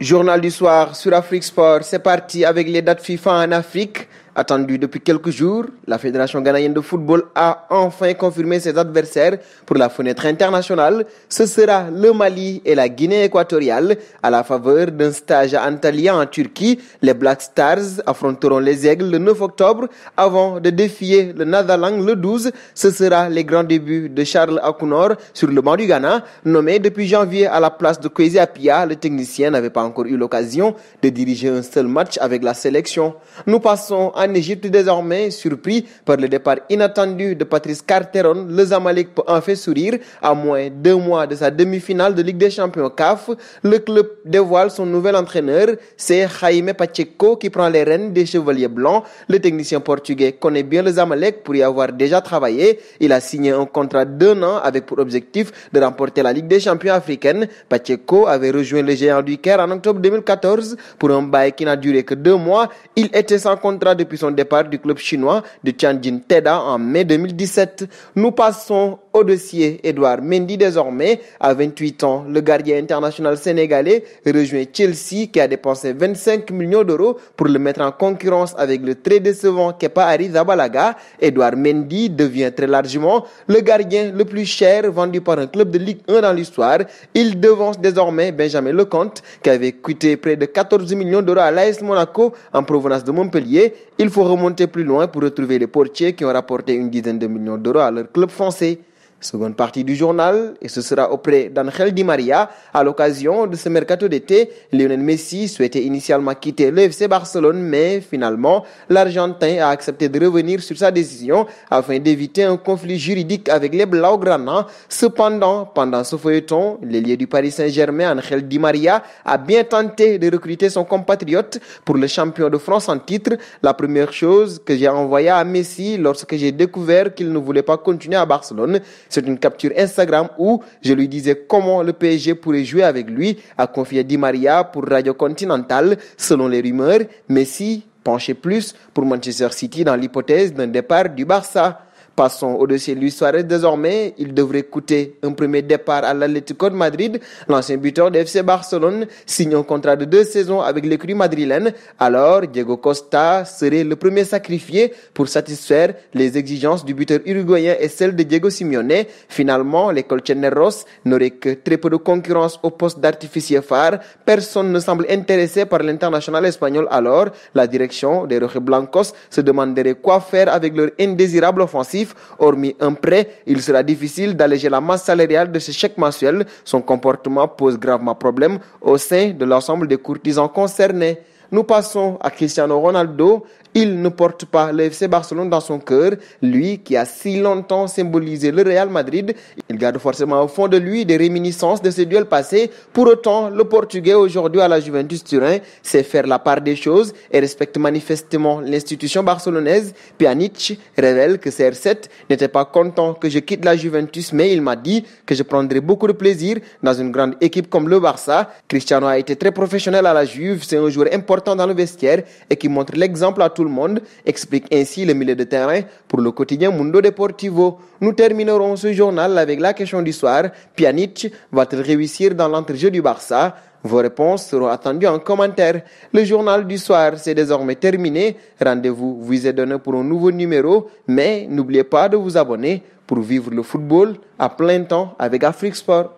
Journal du soir sur Afrique Sport, c'est parti avec les dates FIFA en Afrique. Attendu depuis quelques jours, la Fédération ghanéenne de football a enfin confirmé ses adversaires pour la fenêtre internationale. Ce sera le Mali et la Guinée équatoriale. À la faveur d'un stage à Antalya en Turquie, les Black Stars affronteront les Aigles le 9 octobre avant de défier le Nadalang le 12. Ce sera les grands débuts de Charles Akounor sur le banc du Ghana. Nommé depuis janvier à la place de Kwesi Apia, le technicien n'avait pas encore eu l'occasion de diriger un seul match avec la sélection. Nous passons à en Égypte désormais, surpris par le départ inattendu de Patrice Carteron, le Zamalek peut en fait sourire. À moins deux mois de sa demi-finale de Ligue des Champions CAF, le club dévoile son nouvel entraîneur. C'est Jaime Pacheco qui prend les rênes des Chevaliers Blancs. Le technicien portugais connaît bien le Zamalek pour y avoir déjà travaillé. Il a signé un contrat d'un an avec pour objectif de remporter la Ligue des Champions africaine. Pacheco avait rejoint le géant du Caire en octobre 2014 pour un bail qui n'a duré que deux mois. Il était sans contrat depuis son départ du club chinois de Tianjin Teda en mai 2017. Nous passons au dossier, Edouard Mendy désormais à 28 ans. Le gardien international sénégalais rejoint Chelsea qui a dépensé 25 millions d'euros pour le mettre en concurrence avec le très décevant Kepa Arrizabalaga. Edouard Mendy devient très largement le gardien le plus cher vendu par un club de Ligue 1 dans l'histoire. Il devance désormais Benjamin Lecomte qui avait quitté près de 14 millions d'euros à l'AS Monaco en provenance de Montpellier. Il faut remonter plus loin pour retrouver les portiers qui ont rapporté une dizaine de millions d'euros à leur club français. Seconde partie du journal, et ce sera auprès d'Angel Di Maria. À l'occasion de ce mercato d'été, Lionel Messi souhaitait initialement quitter le Barcelone, mais finalement, l'Argentin a accepté de revenir sur sa décision afin d'éviter un conflit juridique avec les Blaugrana. Cependant, pendant ce feuilleton, l'ailier du Paris Saint-Germain, Angel Di Maria, a bien tenté de recruter son compatriote pour le champion de France en titre. La première chose que j'ai envoyée à Messi lorsque j'ai découvert qu'il ne voulait pas continuer à Barcelone, c'est une capture Instagram où je lui disais comment le PSG pourrait jouer avec lui, a confié Di Maria pour Radio Continental, selon les rumeurs. Messi penchait plus pour Manchester City dans l'hypothèse d'un départ du Barça. Passons au dossier lui soirée Désormais, il devrait coûter un premier départ à l'Atlético de Madrid. L'ancien buteur de FC Barcelone signe un contrat de deux saisons avec l'équipe madrilène. Alors, Diego Costa serait le premier sacrifié pour satisfaire les exigences du buteur uruguayen et celles de Diego Simeone. Finalement, les Colchoneros n'auraient que très peu de concurrence au poste d'artificier phare. Personne ne semble intéressé par l'international espagnol. Alors, la direction des Rojiblancos Blancos se demanderait quoi faire avec leur indésirable offensive Hormis un prêt, il sera difficile d'alléger la masse salariale de ce chèque mensuel. Son comportement pose gravement problème au sein de l'ensemble des courtisans concernés. Nous passons à Cristiano Ronaldo. Il ne porte pas le Barcelone dans son cœur, lui qui a si longtemps symbolisé le Real Madrid. Il garde forcément au fond de lui des réminiscences de ses duels passés. Pour autant, le Portugais aujourd'hui à la Juventus Turin sait faire la part des choses et respecte manifestement l'institution barcelonaise. Pjanic révèle que CR7 n'était pas content que je quitte la Juventus, mais il m'a dit que je prendrais beaucoup de plaisir dans une grande équipe comme le Barça. Cristiano a été très professionnel à la Juve, c'est un joueur important important dans le vestiaire et qui montre l'exemple à tout le monde, explique ainsi le milieu de terrain pour le quotidien Mundo Deportivo. Nous terminerons ce journal avec la question du soir. Pjanic va-t-il réussir dans l'entrejeu du Barça vos réponses seront attendues en commentaire. Le journal du soir, c'est désormais terminé. Rendez-vous vous est donné pour un nouveau numéro, mais n'oubliez pas de vous abonner pour vivre le football à plein temps avec Afrique Sport.